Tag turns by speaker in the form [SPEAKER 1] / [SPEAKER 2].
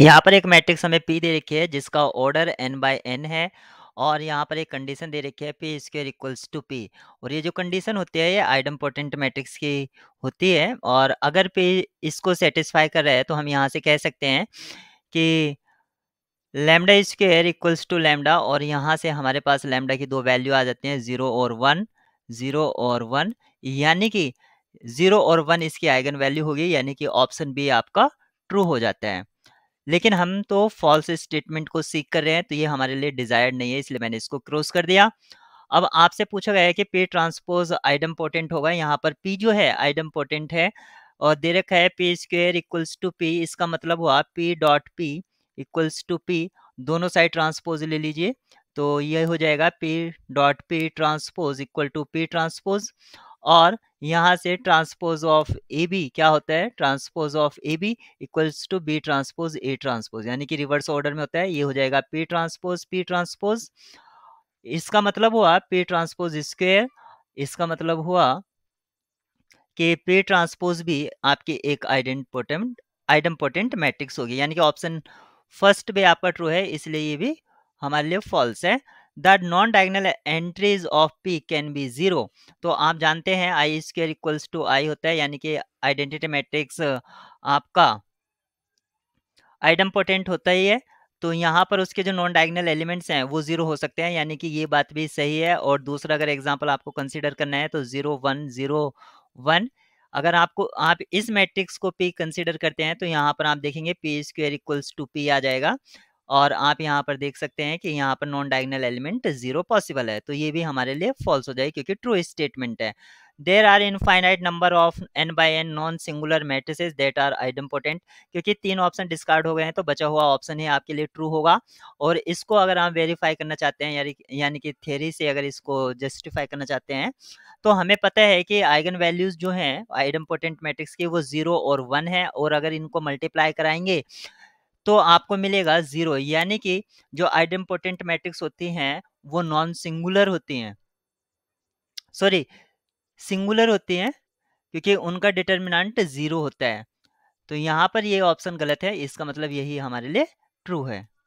[SPEAKER 1] यहाँ पर एक मैट्रिक्स हमें पी दे रखी है जिसका ऑर्डर एन बाय एन है और यहाँ पर एक कंडीशन दे रखी है P square equals to P और ये जो कंडीशन होती है ये आइडम पोटेंट मैट्रिक्स की होती है और अगर पी इसको सेटिस्फाई कर रहा है तो हम यहाँ से कह सकते हैं कि lambda square equals to lambda और यहाँ से हमारे पास लेमडा की दो वैल्यू आ जाती हैं ज़ीरो और वन ज़ीरो और वन यानी कि ज़ीरो और वन इसकी आइगन वैल्यू होगी यानी कि ऑप्शन बी आपका ट्रू हो जाता है लेकिन हम तो फॉल्स स्टेटमेंट को सीख कर रहे हैं तो ये हमारे लिए डिजायर्ड नहीं है इसलिए मैंने इसको क्रॉस कर दिया अब आपसे पूछा गया है कि पी ट्रांसपोज आइडम पोटेंट होगा यहाँ पर पी जो है आइडम पोटेंट है और दे रखा है P square equals to P इसका मतलब हुआ P dot P equals to P दोनों साइड ट्रांसपोज ले लीजिए तो ये हो जाएगा P dot P transpose equal to P transpose और यहाँ से ट्रांसपोज ऑफ ए बी क्या होता है transpose of A B equals to B transpose A transpose यानी कि रिवर्स ऑर्डर में होता है ये हो जाएगा पी ट्रांसपोज पी ट्रांसपोज इसका मतलब हुआ पी ट्रांसपोज स्क्वेयर इसका मतलब हुआ कि पी ट्रांसपोज भी आपके एक आइडेंट पोटेंट मैट्रिक्स होगी यानी कि ऑप्शन फर्स्ट भी आपका ट्रू है इसलिए ये भी हमारे लिए फॉल्स है that non diagonal entries of P can be zero तो आप जानते हैं I square equals to I होता है यानी कि आइडेंटिटी मैट्रिक्स आपका आइडम पोटेंट होता ही है तो यहाँ पर उसके जो नॉन डायगनल एलिमेंट्स हैं वो जीरो हो सकते हैं यानी कि ये बात भी सही है और दूसरा अगर एग्जाम्पल आपको कंसिडर करना है तो जीरो वन जीरो वन अगर आपको आप इस मैट्रिक्स को पी कंसिडर करते हैं तो यहाँ पर आप देखेंगे P square equals to P आ जाएगा और आप यहाँ पर देख सकते हैं कि यहाँ पर non diagonal element zero possible है तो ये भी हमारे लिए फॉल्स हो जाएगी क्योंकि ट्रू स्टेटमेंट है there are infinite number of N by N non singular matrices that are idempotent क्योंकि तीन ऑप्शन डिस्कार्ड हो गए हैं तो बचा हुआ ऑप्शन ही आपके लिए ट्रू होगा और इसको अगर आप वेरीफाई करना चाहते हैं यानी कि थेरी से अगर इसको जस्टिफाई करना चाहते हैं तो हमें पता है कि आइगन वैल्यूज जो हैं आइडम्पोटेंट मैट्रिक्स के वो जीरो और वन है और अगर इनको मल्टीप्लाई कराएंगे तो आपको मिलेगा जीरो यानी कि जो आइडम्पोटेंट मैट्रिक्स होती हैं वो नॉन सिंगुलर होती हैं सॉरी सिंगुलर होती हैं क्योंकि उनका डिटर्मिनेंट जीरो होता है तो यहाँ पर ये ऑप्शन गलत है इसका मतलब यही हमारे लिए ट्रू है